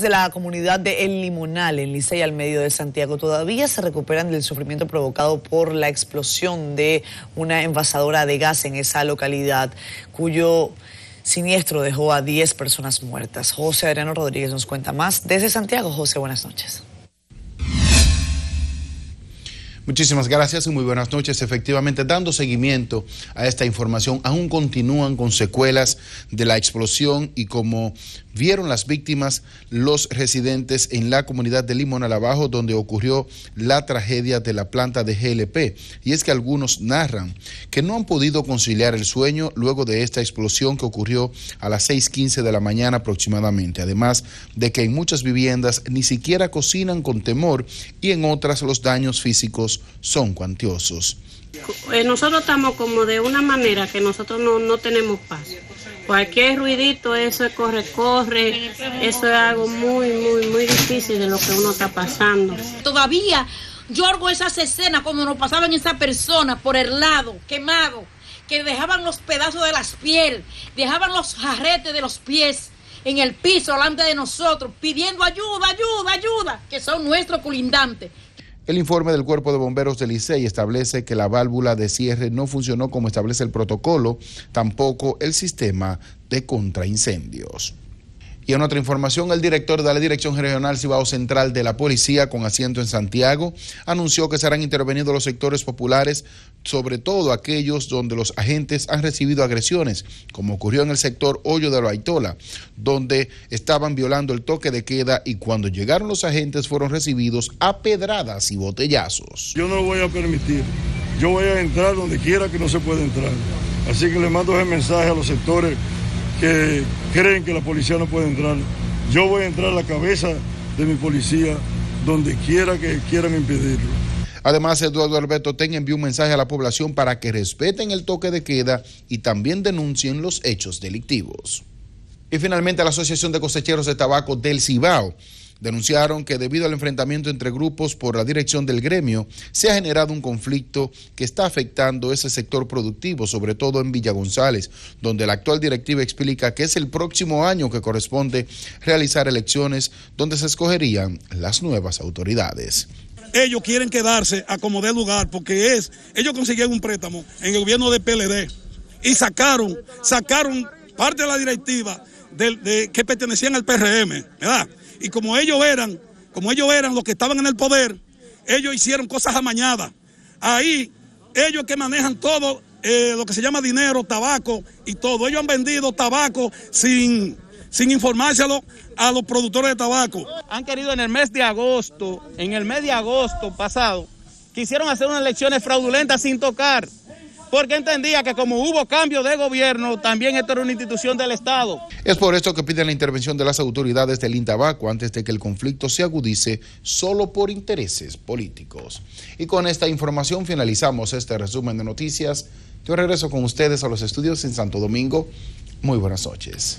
de la comunidad de El Limonal, en Licey, al medio de Santiago, todavía se recuperan del sufrimiento provocado por la explosión de una envasadora de gas en esa localidad, cuyo siniestro dejó a 10 personas muertas. José Adriano Rodríguez nos cuenta más desde Santiago. José, buenas noches. Muchísimas gracias y muy buenas noches. Efectivamente, dando seguimiento a esta información, aún continúan con secuelas de la explosión y como vieron las víctimas, los residentes en la comunidad de Limón al Abajo donde ocurrió la tragedia de la planta de GLP. Y es que algunos narran que no han podido conciliar el sueño luego de esta explosión que ocurrió a las 6.15 de la mañana aproximadamente. Además de que en muchas viviendas ni siquiera cocinan con temor y en otras los daños físicos son cuantiosos. Eh, nosotros estamos como de una manera que nosotros no, tenemos paz. Cualquier ruidito, eso es corre, corre, eso es algo muy, muy, muy difícil de lo que uno está pasando. Todavía yo hago esas escenas como nos pasaban esas personas por el lado, quemado, que dejaban los pedazos de las pieles dejaban los jarretes de los pies en el piso delante de nosotros, pidiendo ayuda, ayuda, ayuda, que son nuestros culindantes. El informe del Cuerpo de Bomberos del ICEI establece que la válvula de cierre no funcionó como establece el protocolo, tampoco el sistema de contraincendios. Y en otra información, el director de la Dirección Regional Cibao Central de la Policía, con asiento en Santiago, anunció que serán intervenidos los sectores populares, sobre todo aquellos donde los agentes han recibido agresiones, como ocurrió en el sector Hoyo de la Aitola, donde estaban violando el toque de queda y cuando llegaron los agentes fueron recibidos a pedradas y botellazos. Yo no lo voy a permitir. Yo voy a entrar donde quiera que no se pueda entrar. Así que le mando ese mensaje a los sectores que creen que la policía no puede entrar. Yo voy a entrar a la cabeza de mi policía donde quiera que quieran impedirlo. Además, Eduardo Alberto Ten envió un mensaje a la población para que respeten el toque de queda y también denuncien los hechos delictivos. Y finalmente, la Asociación de Cosecheros de Tabaco del Cibao Denunciaron que debido al enfrentamiento entre grupos por la dirección del gremio, se ha generado un conflicto que está afectando ese sector productivo, sobre todo en Villa González, donde la actual directiva explica que es el próximo año que corresponde realizar elecciones donde se escogerían las nuevas autoridades ellos quieren quedarse a como dé lugar porque es, ellos consiguieron un préstamo en el gobierno de PLD y sacaron, sacaron parte de la directiva que pertenecían al PRM, ¿verdad? Y como ellos eran, como ellos eran los que estaban en el poder, ellos hicieron cosas amañadas. Ahí, ellos que manejan todo eh, lo que se llama dinero, tabaco y todo. Ellos han vendido tabaco sin, sin informárselo a los productores de tabaco. Han querido en el mes de agosto, en el mes de agosto pasado, quisieron hacer unas elecciones fraudulentas sin tocar porque entendía que como hubo cambio de gobierno, también esto era una institución del Estado. Es por esto que piden la intervención de las autoridades del Intabaco antes de que el conflicto se agudice solo por intereses políticos. Y con esta información finalizamos este resumen de noticias. Yo regreso con ustedes a los estudios en Santo Domingo. Muy buenas noches.